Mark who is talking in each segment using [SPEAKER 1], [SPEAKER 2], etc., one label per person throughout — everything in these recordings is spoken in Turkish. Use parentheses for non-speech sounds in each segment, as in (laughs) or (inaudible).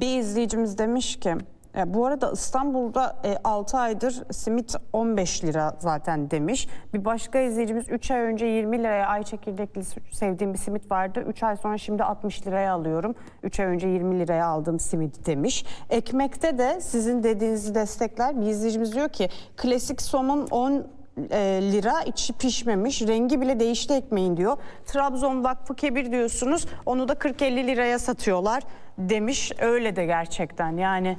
[SPEAKER 1] Bir izleyicimiz demiş ki e, bu arada İstanbul'da e, 6 aydır simit 15 lira zaten demiş. Bir başka izleyicimiz 3 ay önce 20 liraya ay çekirdekli sevdiğim bir simit vardı. 3 ay sonra şimdi 60 liraya alıyorum. 3 ay önce 20 liraya aldığım simit demiş. Ekmekte de sizin dediğinizi destekler. Bir izleyicimiz diyor ki klasik somun 10 e, lira içi pişmemiş rengi bile değişti ekmeğin diyor. Trabzon Vakfı Kebir diyorsunuz onu da 40-50 liraya satıyorlar demiş öyle de gerçekten yani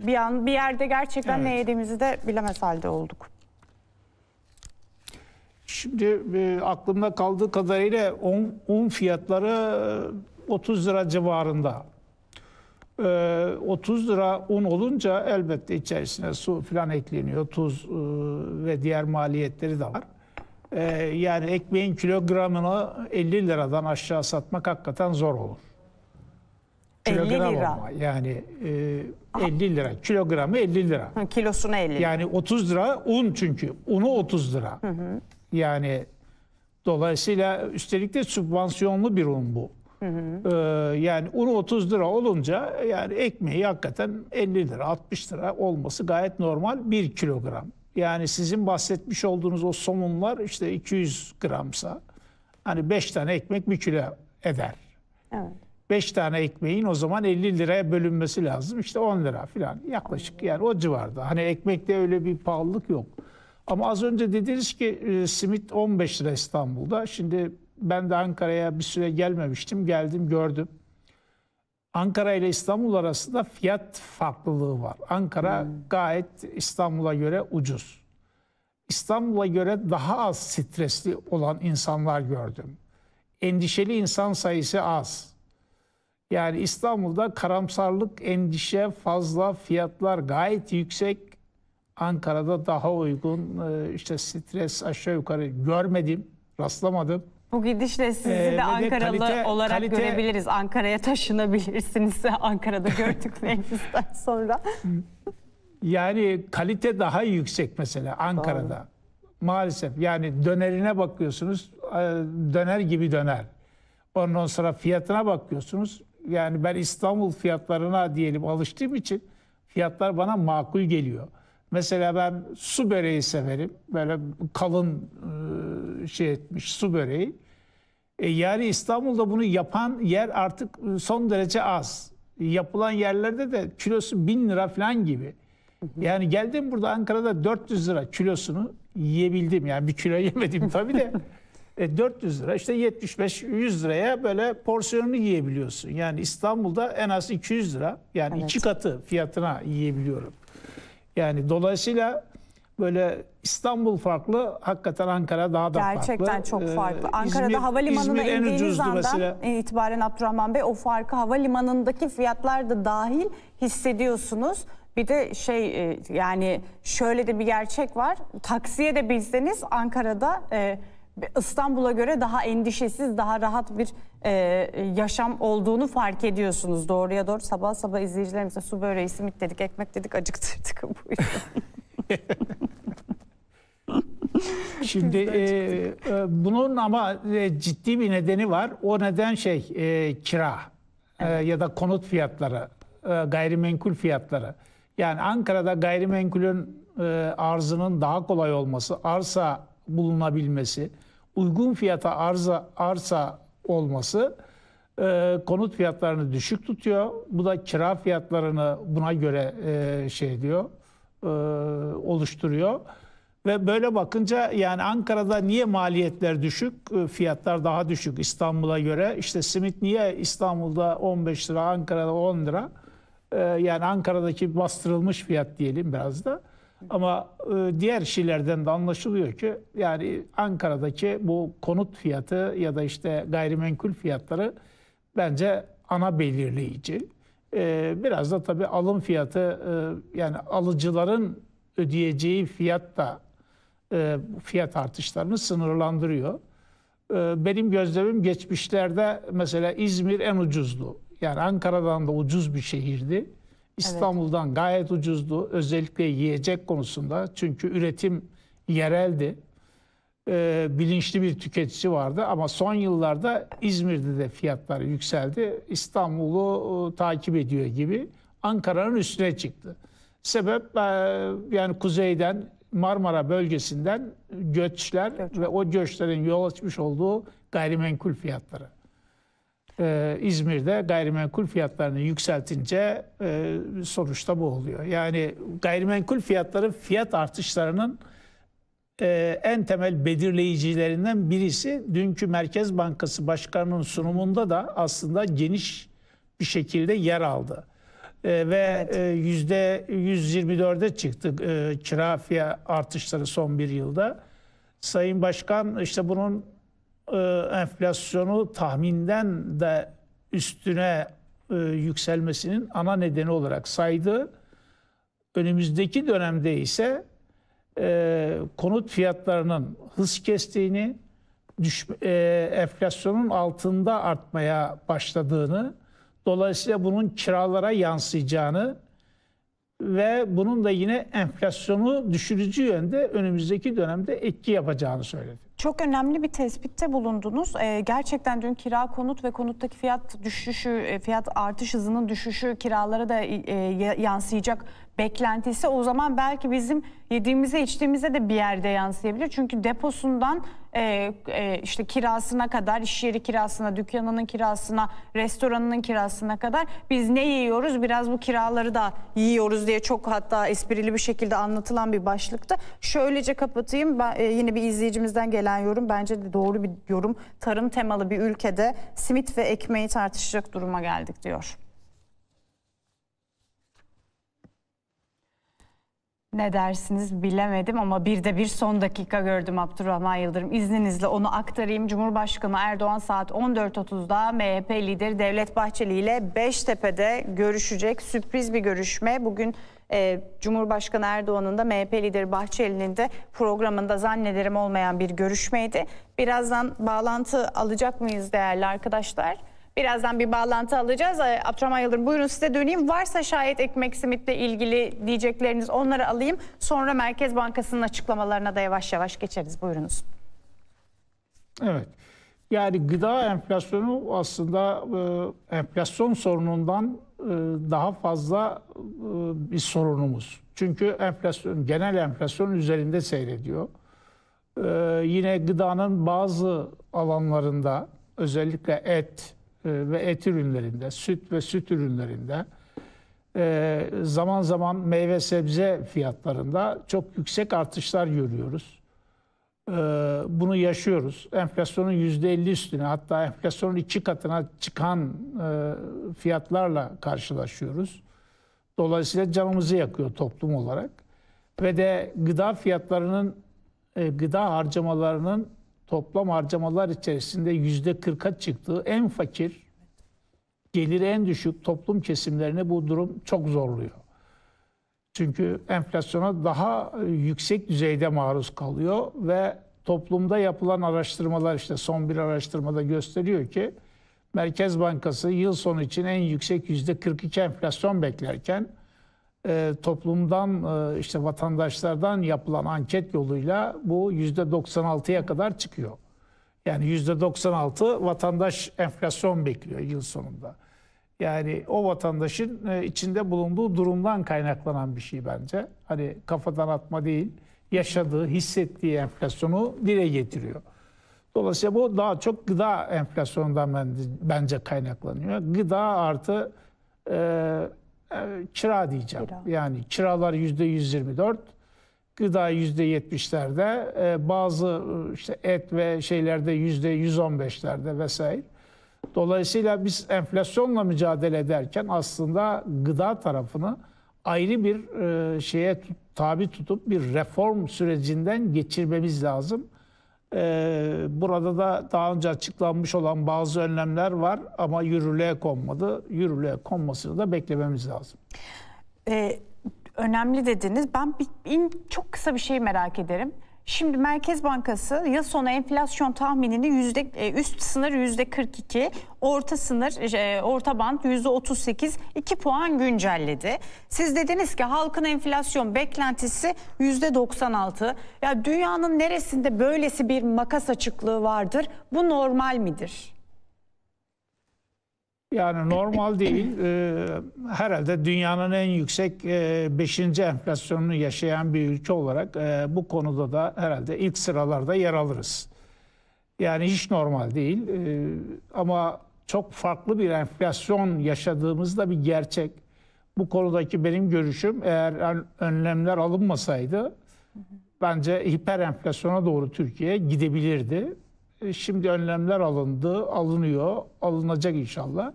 [SPEAKER 1] bir an bir yerde gerçekten evet. ne yediğimizi de bilemez halde olduk.
[SPEAKER 2] Şimdi e, aklımda kaldığı kadarıyla un, un fiyatları 30 e, lira civarında. 30 ee, lira un olunca elbette içerisine su falan ekleniyor. Tuz e, ve diğer maliyetleri de var. Ee, yani ekmeğin kilogramını 50 liradan aşağı satmak hakikaten zor olur. 50 lira. Olma. Yani 50 e, lira. Kilogramı 50 lira.
[SPEAKER 1] Hı, kilosuna 50 lira. Yani
[SPEAKER 2] 30 lira un çünkü. Unu 30 lira. Hı hı. Yani dolayısıyla üstelik de sübvansiyonlu bir un bu. Hı hı. Ee, yani un 30 lira olunca yani ekmeği hakikaten 50 lira 60 lira olması gayet normal 1 kilogram. Yani sizin bahsetmiş olduğunuz o somunlar işte 200 gramsa hani 5 tane ekmek 1 kilo eder. Evet. 5 tane ekmeğin o zaman 50 liraya bölünmesi lazım. işte 10 lira falan yaklaşık yani o civarda. Hani ekmekte öyle bir pahalılık yok. Ama az önce dediniz ki e, simit 15 lira İstanbul'da. Şimdi ben de Ankara'ya bir süre gelmemiştim. Geldim gördüm. Ankara ile İstanbul arasında fiyat farklılığı var. Ankara hmm. gayet İstanbul'a göre ucuz. İstanbul'a göre daha az stresli olan insanlar gördüm. Endişeli insan sayısı az. Yani İstanbul'da karamsarlık, endişe fazla, fiyatlar gayet yüksek. Ankara'da daha uygun, e, işte stres aşağı yukarı görmedim, rastlamadım. Bu gidişle sizi ee, de Ankaralı kalite, olarak kalite, görebiliriz.
[SPEAKER 1] Ankara'ya taşınabilirsiniz (laughs) Ankara'da gördüklerinizden sonra.
[SPEAKER 2] Yani kalite daha yüksek mesela Ankara'da. Doğru. Maalesef yani dönerine bakıyorsunuz e, döner gibi döner. Ondan sonra fiyatına bakıyorsunuz. Yani ben İstanbul fiyatlarına diyelim alıştığım için fiyatlar bana makul geliyor. Mesela ben su böreği severim. Böyle kalın e, şey etmiş su böreği. E, yani İstanbul'da bunu yapan yer artık e, son derece az. Yapılan yerlerde de kilosu bin lira falan gibi. Yani geldim burada Ankara'da 400 lira kilosunu yiyebildim. Yani bir kilo (laughs) yemedim tabii de. E, 400 lira işte 75-100 liraya böyle porsiyonunu yiyebiliyorsun. Yani İstanbul'da en az 200 lira yani evet. iki katı fiyatına yiyebiliyorum. Yani dolayısıyla böyle İstanbul farklı, hakikaten Ankara daha da Gerçekten farklı. Gerçekten çok ee, farklı. Ee, Ankara'da İzmir, havalimanına İzmir indiğiniz andan mesela.
[SPEAKER 1] itibaren Abdurrahman Bey o farkı havalimanındaki fiyatlar da dahil hissediyorsunuz. Bir de şey e, yani şöyle de bir gerçek var. Taksiye de bilseniz Ankara'da e, İstanbul'a göre daha endişesiz, daha rahat bir e, yaşam olduğunu fark ediyorsunuz. Doğruya doğru sabah sabah izleyicilerimize su böreği, simit dedik, ekmek dedik, acıktırdık. (laughs)
[SPEAKER 2] (laughs) Şimdi e, e, bunun ama e, ciddi bir nedeni var. O neden şey e, kira e, evet. e, ya da konut fiyatları, e, gayrimenkul fiyatları. Yani Ankara'da gayrimenkulün e, arzının daha kolay olması, arsa bulunabilmesi, uygun fiyata arza arsa olması e, konut fiyatlarını düşük tutuyor. Bu da kira fiyatlarını buna göre e, şey diyor, e, oluşturuyor. Ve böyle bakınca yani Ankara'da niye maliyetler düşük, e, fiyatlar daha düşük İstanbul'a göre? İşte simit niye İstanbul'da 15 lira, Ankara'da 10 lira? E, yani Ankara'daki bastırılmış fiyat diyelim biraz da. Ama e, diğer şeylerden de anlaşılıyor ki yani Ankara'daki bu konut fiyatı ya da işte gayrimenkul fiyatları bence ana belirleyici. E, biraz da tabii alım fiyatı e, yani alıcıların ödeyeceği fiyat da e, fiyat artışlarını sınırlandırıyor. E, benim gözlemim geçmişlerde mesela İzmir en ucuzdu. Yani Ankara'dan da ucuz bir şehirdi. İstanbul'dan evet. gayet ucuzdu. Özellikle yiyecek konusunda. Çünkü üretim yereldi. Ee, bilinçli bir tüketici vardı. Ama son yıllarda İzmir'de de fiyatlar yükseldi. İstanbul'u e, takip ediyor gibi. Ankara'nın üstüne çıktı. Sebep e, yani kuzeyden Marmara bölgesinden göçler Göç. ve o göçlerin yol açmış olduğu gayrimenkul fiyatları e, İzmir'de gayrimenkul fiyatlarını yükseltince e, sonuçta bu oluyor. Yani gayrimenkul fiyatları fiyat artışlarının e, en temel belirleyicilerinden birisi. Dünkü Merkez Bankası Başkanı'nın sunumunda da aslında geniş bir şekilde yer aldı. E, ve e, yüzde evet. %124'e çıktı e, kira fiyat artışları son bir yılda. Sayın Başkan işte bunun e, enflasyonu tahminden de üstüne e, yükselmesinin ana nedeni olarak saydı. Önümüzdeki dönemde ise e, konut fiyatlarının hız kestiğini, enflasyonun altında artmaya başladığını, dolayısıyla bunun kiralara yansıyacağını ve bunun da yine enflasyonu düşürücü yönde önümüzdeki dönemde etki yapacağını söyledi. Çok önemli bir tespitte bulundunuz.
[SPEAKER 1] Ee, gerçekten dün kira konut ve konuttaki fiyat düşüşü, e, fiyat artış hızının düşüşü kiralara da e, yansıyacak beklentisi. O zaman belki bizim yediğimize içtiğimize de bir yerde yansıyabilir. Çünkü deposundan e, e, işte kirasına kadar, iş yeri kirasına, dükkanının kirasına, restoranının kirasına kadar biz ne yiyoruz? Biraz bu kiraları da yiyoruz diye çok hatta esprili bir şekilde anlatılan bir başlıkta. Şöylece kapatayım. Ben, e, yine bir izleyicimizden gelen yorum bence de doğru bir yorum. Tarım temalı bir ülkede simit ve ekmeği tartışacak duruma geldik diyor. Ne dersiniz bilemedim ama bir de bir son dakika gördüm Abdurrahman Yıldırım. İzninizle onu aktarayım. Cumhurbaşkanı Erdoğan saat 14.30'da MHP lideri Devlet Bahçeli ile Beştepe'de görüşecek. Sürpriz bir görüşme. Bugün e, Cumhurbaşkanı Erdoğan'ın da MHP lideri Bahçeli'nin de programında zannederim olmayan bir görüşmeydi. Birazdan bağlantı alacak mıyız değerli arkadaşlar? Birazdan bir bağlantı alacağız. Ee, Abdurrahman Yıldırım buyurun size döneyim. Varsa şayet ekmek simitle ilgili diyecekleriniz onları alayım. Sonra Merkez Bankası'nın açıklamalarına da yavaş yavaş geçeriz. Buyurunuz.
[SPEAKER 2] Evet. Yani gıda enflasyonu aslında e, enflasyon sorunundan e, daha fazla e, bir sorunumuz. Çünkü enflasyon genel enflasyon üzerinde seyrediyor. E, yine gıdanın bazı alanlarında özellikle et, ee, ve et ürünlerinde, süt ve süt ürünlerinde, ee, zaman zaman meyve sebze fiyatlarında çok yüksek artışlar görüyoruz. Ee, bunu yaşıyoruz. Enflasyonun yüzde %50 üstüne hatta enflasyonun iki katına çıkan e, fiyatlarla karşılaşıyoruz. Dolayısıyla canımızı yakıyor toplum olarak. Ve de gıda fiyatlarının, e, gıda harcamalarının toplam harcamalar içerisinde yüzde 40'a çıktığı en fakir, geliri en düşük toplum kesimlerini bu durum çok zorluyor. Çünkü enflasyona daha yüksek düzeyde maruz kalıyor ve toplumda yapılan araştırmalar işte son bir araştırmada gösteriyor ki Merkez Bankası yıl sonu için en yüksek yüzde 42 enflasyon beklerken e, toplumdan e, işte vatandaşlardan yapılan anket yoluyla bu yüzde %96'ya kadar çıkıyor. Yani yüzde %96 vatandaş enflasyon bekliyor yıl sonunda. Yani o vatandaşın e, içinde bulunduğu durumdan kaynaklanan bir şey bence. Hani kafadan atma değil, yaşadığı, hissettiği enflasyonu dile getiriyor. Dolayısıyla bu daha çok gıda enflasyonundan bence kaynaklanıyor. Gıda artı e, ee, çıra diyeceğim. Kira. Yani kiralar yüzde 124, gıda yüzde 70'lerde, e, bazı e, işte et ve şeylerde yüzde 115'lerde vesaire. Dolayısıyla biz enflasyonla mücadele ederken aslında gıda tarafını ayrı bir e, şeye tabi tutup bir reform sürecinden geçirmemiz lazım. Ee, burada da daha önce açıklanmış olan bazı önlemler var ama yürürlüğe konmadı. Yürürlüğe konmasını da beklememiz lazım.
[SPEAKER 1] Ee, önemli dediniz. Ben bir, bir, çok kısa bir şey merak ederim. Şimdi Merkez Bankası yıl sonu enflasyon tahminini yüzde, e, üst sınır yüzde 42, orta sınır e, orta band yüzde 38, 2 puan güncelledi. Siz dediniz ki halkın enflasyon beklentisi yüzde 96. Ya dünyanın neresinde böylesi bir makas açıklığı vardır? Bu normal midir?
[SPEAKER 2] Yani normal değil. E, herhalde dünyanın en yüksek 5. E, enflasyonunu yaşayan bir ülke olarak e, bu konuda da herhalde ilk sıralarda yer alırız. Yani hiç normal değil. E, ama çok farklı bir enflasyon yaşadığımız da bir gerçek. Bu konudaki benim görüşüm eğer önlemler alınmasaydı bence hiper enflasyona doğru Türkiye gidebilirdi. E, şimdi önlemler alındı, alınıyor, alınacak inşallah.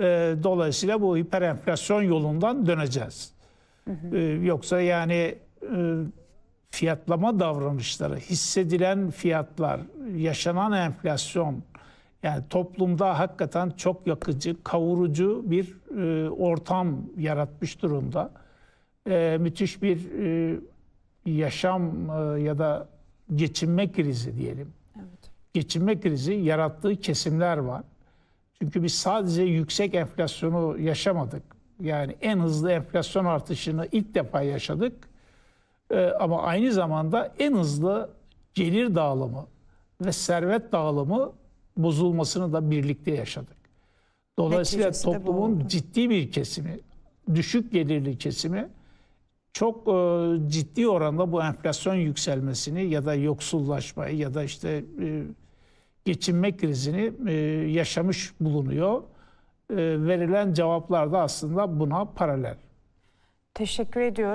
[SPEAKER 2] E, dolayısıyla bu hiperenflasyon yolundan döneceğiz. Hı e, hı. yoksa yani fiyatlama davranışları, hissedilen fiyatlar, yaşanan enflasyon, yani toplumda hakikaten çok yakıcı, kavurucu bir ortam yaratmış durumda. müthiş bir yaşam ya da geçinme krizi diyelim. Evet. Geçinme krizi yarattığı kesimler var. Çünkü biz sadece yüksek enflasyonu yaşamadık. Yani en hızlı enflasyon artışını ilk defa yaşadık. Ee, ama aynı zamanda en hızlı gelir dağılımı ve servet dağılımı bozulmasını da birlikte yaşadık. Dolayısıyla toplumun ciddi bir kesimi, düşük gelirli kesimi çok e, ciddi oranda bu enflasyon yükselmesini ya da yoksullaşmayı ya da işte e, geçinme krizini e, yaşamış bulunuyor. E, verilen cevaplar da aslında buna paralel. Teşekkür ediyorum.